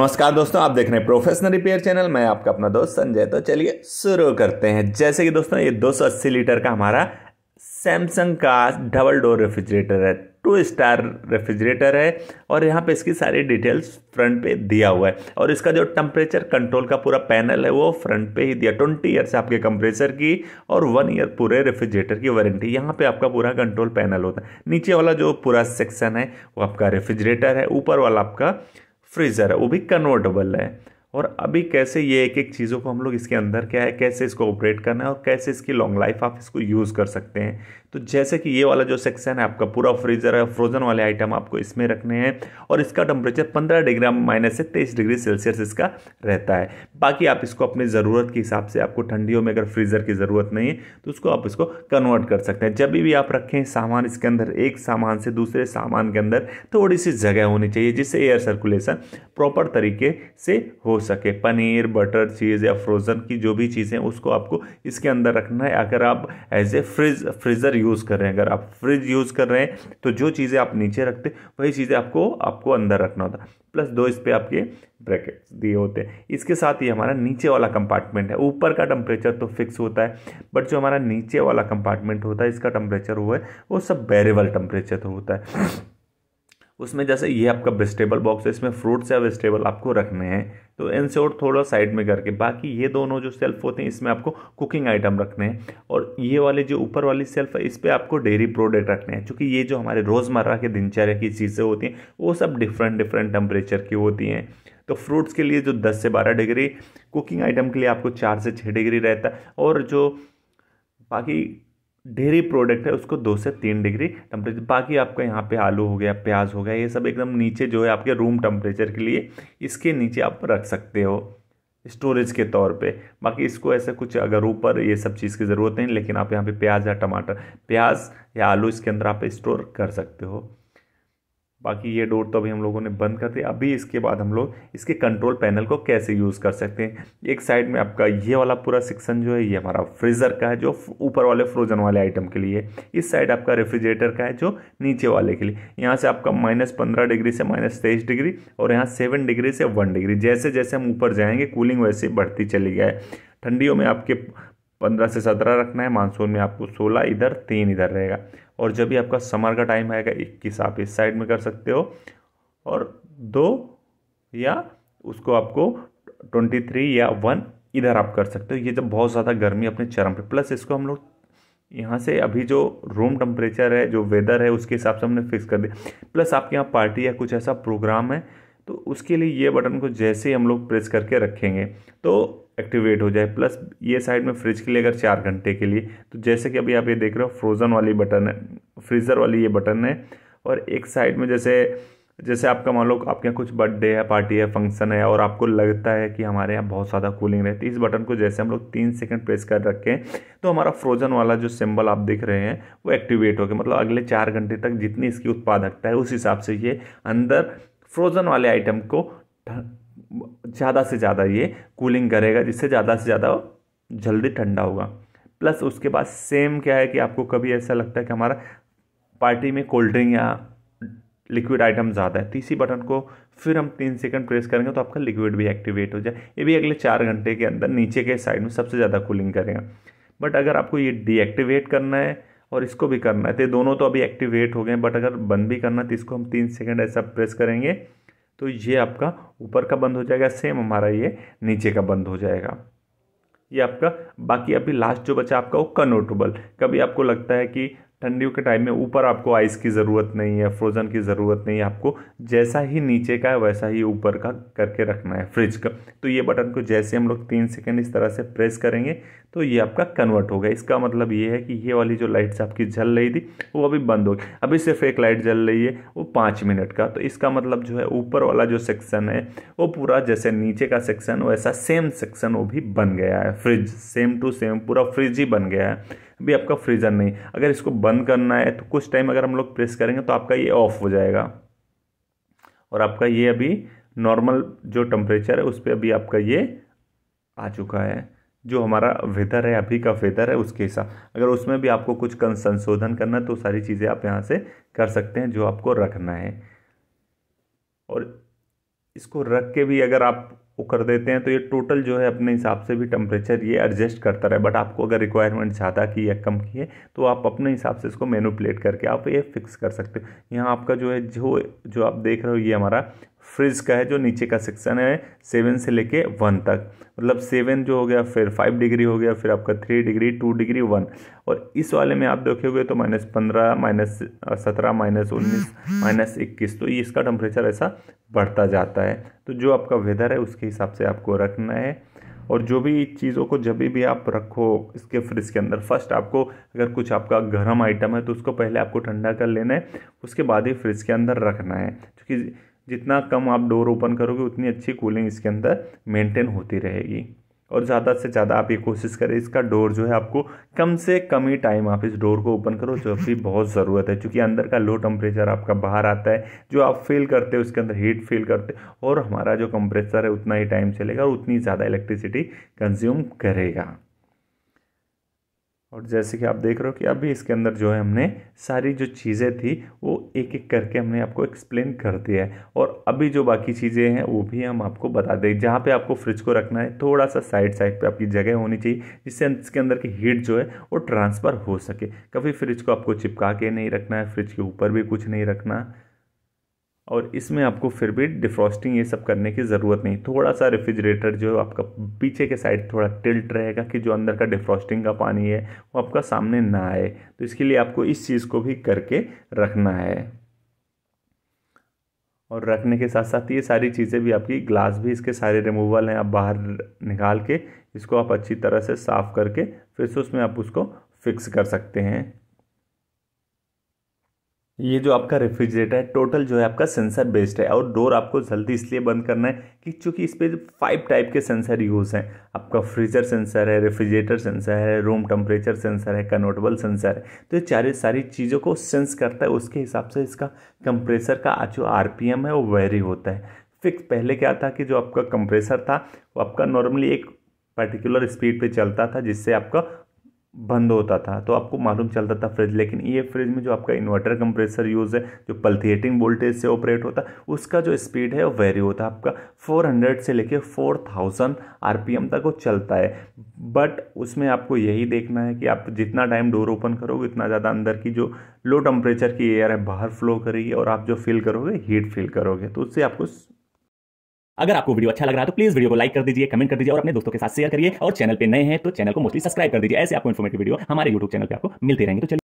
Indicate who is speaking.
Speaker 1: नमस्कार दोस्तों आप देख रहे हैं प्रोफेशनल रिपेयर चैनल मैं आपका अपना दोस्त संजय तो चलिए शुरू करते हैं जैसे कि दोस्तों ये 280 लीटर का हमारा सैमसंग का डबल डोर रेफ्रिजरेटर है टू स्टार रेफ्रिजरेटर है और यहाँ पे इसकी सारी डिटेल्स फ्रंट पे दिया हुआ है और इसका जो टेम्परेचर कंट्रोल का पूरा पैनल है वो फ्रंट पे ही दिया ट्वेंटी से आपके कंप्रेसर की और वन ईयर पूरे रेफ्रिजरेटर की वारंटी यहाँ पे आपका पूरा कंट्रोल पैनल होता है नीचे वाला जो पूरा सेक्शन है वो आपका रेफ्रिजरेटर है ऊपर वाला आपका फ्रीज़र है वो भी कन्वर्टेबल है और अभी कैसे ये एक एक चीज़ों को हम लोग इसके अंदर क्या है कैसे इसको ऑपरेट करना है और कैसे इसकी लॉन्ग लाइफ आप इसको यूज़ कर सकते हैं तो जैसे कि ये वाला जो सेक्शन है आपका पूरा फ्रीजर है फ्रोजन वाले आइटम आपको इसमें रखने हैं और इसका टेम्परेचर पंद्रह डिग्री माइनस से तेईस डिग्री सेल्सियस इसका रहता है बाकी आप इसको अपनी ज़रूरत के हिसाब से आपको ठंडियों में अगर फ्रीज़र की ज़रूरत नहीं है तो उसको आप इसको कन्वर्ट कर सकते हैं जब भी आप रखें सामान इसके अंदर एक सामान से दूसरे सामान के अंदर थोड़ी सी जगह होनी चाहिए जिससे एयर सर्कुलेशन प्रॉपर तरीके से हो सके पनीर बटर चीज़ या फ्रोज़न की जो भी चीज़ें उसको आपको इसके अंदर रखना है अगर आप as a fridge freezer use कर रहे हैं अगर आप फ्रिज यूज़ कर रहे हैं तो जो चीज़ें आप नीचे रखते वही चीज़ें आपको आपको अंदर रखना होता है प्लस दो इस पर आपके ब्रैकेट्स दिए होते हैं इसके साथ ही हमारा नीचे वाला कंपार्टमेंट है ऊपर का टेम्परेचर तो फिक्स होता है बट जो हमारा नीचे वाला कंपार्टमेंट होता है इसका टेम्परेचर वो है वो सब वेरेबल टेम्परेचर तो होता है उसमें जैसे ये आपका वेजिटेबल बॉक्स है इसमें फ्रूट्स या वेजिटेबल आपको रखने हैं तो इनसे थोड़ा साइड में करके बाकी ये दोनों जो सेल्फ होते हैं इसमें आपको कुकिंग आइटम रखने हैं और ये वाले जो ऊपर वाली सेल्फ है इस पर आपको डेयरी प्रोडक्ट रखने हैं क्योंकि ये जो हमारे रोज़मर्रा के दिनचर्या की चीज़ें होती हैं वो सब डिफरेंट डिफरेंट टेम्परेचर की होती हैं तो फ्रूट्स के लिए जो दस से बारह डिग्री कुकिंग आइटम के लिए आपको चार से छः डिग्री रहता है और जो बाकी डेयरी प्रोडक्ट है उसको दो से तीन डिग्री टेम्परेचर बाकी आपका यहाँ पे आलू हो गया प्याज हो गया ये सब एकदम नीचे जो है आपके रूम टेम्परेचर के लिए इसके नीचे आप रख सकते हो स्टोरेज के तौर पे बाकी इसको ऐसा कुछ अगर ऊपर ये सब चीज़ की ज़रूरत नहीं लेकिन आप यहाँ पे प्याज या टमाटर प्याज या आलू इसके अंदर आप स्टोर कर सकते हो बाकी ये डोर तो अभी हम लोगों ने बंद कर दिया अभी इसके बाद हम लोग इसके कंट्रोल पैनल को कैसे यूज़ कर सकते हैं एक साइड में आपका ये वाला पूरा सेक्शन जो है ये हमारा फ्रीज़र का है जो ऊपर वाले फ्रोजन वाले आइटम के लिए इस साइड आपका रेफ्रिजरेटर का है जो नीचे वाले के लिए यहाँ से आपका माइनस पंद्रह डिग्री से माइनस तेईस डिग्री और यहाँ सेवन डिग्री से वन डिग्री जैसे जैसे हम ऊपर जाएंगे कूलिंग वैसे बढ़ती चली जाए है ठंडियों में आपके पंद्रह से सत्रह रखना है मानसून में आपको सोलह इधर तीन इधर रहेगा और जब भी आपका समर का टाइम आएगा इक्कीस आप इस साइड में कर सकते हो और दो या उसको आपको ट्वेंटी थ्री या वन इधर आप कर सकते हो ये जब बहुत ज़्यादा गर्मी अपने चरम पे प्लस इसको हम लोग यहाँ से अभी जो रूम टेम्परेचर है जो वेदर है उसके हिसाब से हमने फिक्स कर दिया प्लस आपके यहाँ पार्टी या कुछ ऐसा प्रोग्राम है तो उसके लिए ये बटन को जैसे ही हम लोग प्रेस करके रखेंगे तो एक्टिवेट हो जाए प्लस ये साइड में फ्रिज के लिए अगर चार घंटे के लिए तो जैसे कि अभी आप ये देख रहे हो फ्रोज़न वाली बटन है फ्रीज़र वाली ये बटन है और एक साइड में जैसे जैसे आपका मान लो आपके यहाँ कुछ बर्थडे है पार्टी है फंक्शन है और आपको लगता है कि हमारे यहाँ बहुत ज़्यादा कूलिंग रहती है इस बटन को जैसे हम लोग तीन सेकंड प्रेस कर रखें तो हमारा फ्रोजन वाला जो सिंबल आप देख रहे हैं वो एक्टिवेट हो गया मतलब अगले चार घंटे तक जितनी इसकी उत्पादकता है उस हिसाब से ये अंदर फ्रोजन वाले आइटम को ज़्यादा से ज़्यादा ये कूलिंग करेगा जिससे ज़्यादा से ज़्यादा जल्दी ठंडा होगा प्लस उसके बाद सेम क्या है कि आपको कभी ऐसा लगता है कि हमारा पार्टी में कोल्ड ड्रिंक या लिक्विड आइटम ज़्यादा है तीसरी तो बटन को फिर हम तीन सेकंड प्रेस करेंगे तो आपका लिक्विड भी एक्टिवेट हो जाए ये भी अगले चार घंटे के अंदर नीचे के साइड में सबसे ज़्यादा कूलिंग करेगा बट अगर आपको ये डीएक्टिवेट करना है और इसको भी करना है तो दोनों तो अभी एक्टिवेट हो गए बट अगर बंद भी करना है तो इसको हम तीन सेकेंड ऐसा प्रेस करेंगे तो ये आपका ऊपर का बंद हो जाएगा सेम हमारा ये नीचे का बंद हो जाएगा ये आपका बाकी अभी लास्ट जो बचा आपका वो कन्वर्टेबल कभी आपको लगता है कि ठंडियों के टाइम में ऊपर आपको आइस की ज़रूरत नहीं है फ्रोज़न की ज़रूरत नहीं है आपको जैसा ही नीचे का है वैसा ही ऊपर का करके रखना है फ्रिज का तो ये बटन को जैसे हम लोग तीन सेकेंड इस तरह से प्रेस करेंगे तो ये आपका कन्वर्ट होगा इसका मतलब ये है कि ये वाली जो लाइट्स आपकी जल रही थी वो अभी बंद हो गई अभी सिर्फ एक लाइट जल रही है वो पाँच मिनट का तो इसका मतलब जो है ऊपर वाला जो सेक्शन है वो पूरा जैसे नीचे का सेक्शन वैसा सेम सेक्शन वो भी बन गया है फ्रिज सेम टू सेम पूरा फ्रिज ही बन गया है भी आपका फ्रीज़र नहीं अगर इसको बंद करना है तो कुछ टाइम अगर हम लोग प्रेस करेंगे तो आपका ये ऑफ हो जाएगा और आपका ये अभी नॉर्मल जो टेम्परेचर है उस पर अभी आपका ये आ चुका है जो हमारा वेदर है अभी का वेदर है उसके हिसाब अगर उसमें भी आपको कुछ संशोधन करना है तो सारी चीज़ें आप यहाँ से कर सकते हैं जो आपको रखना है और इसको रख के भी अगर आप वो कर देते हैं तो ये टोटल जो है अपने हिसाब से भी टेम्परेचर ये एडजस्ट करता रहे बट आपको अगर रिक्वायरमेंट ज़्यादा की या कम की है तो आप अपने हिसाब से इसको मेनुपलेट करके आप ये फिक्स कर सकते हो यहाँ आपका जो है जो जो आप देख रहे हो ये हमारा फ्रिज का है जो नीचे का सेक्शन है सेवन से लेके वन तक मतलब सेवन जो हो गया फिर फाइव डिग्री हो गया फिर आपका three degree two degree one और इस वाले में आप देखोगे तो माइनस पंद्रह माइनस सत्रह माइनस उन्नीस हम्म। माइनस इक्कीस तो इसका टेम्परेचर ऐसा बढ़ता जाता है तो जो आपका वेदर है उसके हिसाब से आपको रखना है और जो भी चीज़ों को जब भी आप रखो इसके फ्रिज के अंदर फर्स्ट आपको अगर कुछ आपका गर्म आइटम है तो उसको पहले आपको ठंडा कर लेना है उसके बाद ही फ्रिज के अंदर रखना है क्योंकि जितना कम आप डोर ओपन करोगे उतनी अच्छी कूलिंग इसके अंदर मेंटेन होती रहेगी और ज़्यादा से ज़्यादा आप ये कोशिश करें इसका डोर जो है आपको कम से कम ही टाइम आप इस डोर को ओपन करो जो भी बहुत ज़रूरत है क्योंकि अंदर का लो टम्परेचर आपका बाहर आता है जो आप फील करते हो उसके अंदर हीट फील करते हो और हमारा जो कंप्रेसर है उतना ही टाइम चलेगा और उतनी ज़्यादा इलेक्ट्रिसिटी कंज्यूम करेगा और जैसे कि आप देख रहे हो कि अभी इसके अंदर जो है हमने सारी जो चीज़ें थी वो एक एक करके हमने आपको एक्सप्लेन कर दिया है और अभी जो बाकी चीज़ें हैं वो भी हम आपको बता दें जहाँ पे आपको फ्रिज को रखना है थोड़ा सा साइड साइड पे आपकी जगह होनी चाहिए जिससे इसके अंदर की हीट जो है वो ट्रांसफ़र हो सके कभी फ्रिज को आपको चिपका के नहीं रखना है फ्रिज के ऊपर भी कुछ नहीं रखना और इसमें आपको फिर भी डिफ्रॉस्टिंग ये सब करने की ज़रूरत नहीं थोड़ा सा रेफ्रिजरेटर जो आपका पीछे के साइड थोड़ा टिल्ट रहेगा कि जो अंदर का डिफ्रॉस्टिंग का पानी है वो आपका सामने ना आए तो इसके लिए आपको इस चीज़ को भी करके रखना है और रखने के साथ साथ ये सारी चीज़ें भी आपकी ग्लास भी इसके सारे रिमूवल हैं आप बाहर निकाल के इसको आप अच्छी तरह से साफ़ करके फिर से उसमें आप उसको फिक्स कर सकते हैं ये जो आपका रेफ्रिजरेटर है टोटल जो है आपका सेंसर बेस्ड है और डोर आपको जल्दी इसलिए बंद करना है कि चूंकि इस पर फाइव टाइप के सेंसर यूज़ हैं आपका फ्रीजर सेंसर है रेफ्रिजरेटर सेंसर है रूम टेम्परेचर सेंसर है कन्वर्टेबल सेंसर है तो ये चार सारी चीज़ों को सेंस करता है उसके हिसाब से इसका कंप्रेसर का जो आर है वो वेरी होता है फिक्स पहले क्या था कि जो आपका कंप्रेसर था वो आपका नॉर्मली एक पर्टिकुलर स्पीड पे चलता था जिससे आपका बंद होता था तो आपको मालूम चलता था फ्रिज लेकिन ये फ्रिज में जो आपका इन्वर्टर कंप्रेसर यूज़ है जो पल्थिएटिंग वोल्टेज से ऑपरेट होता है उसका जो स्पीड है वो वेरी होता है आपका 400 से लेके 4000 आरपीएम तक वो चलता है बट उसमें आपको यही देखना है कि आप जितना टाइम डोर ओपन करोगे उतना ज़्यादा अंदर की जो लो टम्परेचर की एयर है बाहर फ्लो करेगी और आप जो फील करोगे हीट फील करोगे तो उससे आपको अगर आपको वीडियो अच्छा लग रहा है तो प्लीज वीडियो को लाइक कर दीजिए कमेंट कर दीजिए और अपने दोस्तों के साथ शेयर करिए और चैनल पर नए हैं तो चैनल को मोस्टली सब्सक्राइब कर दीजिए ऐसे आपको इन्फॉर्मेटिव वीडियो हमारे यूट्यूब चैनल पर आपको मिलते रहेंगे तो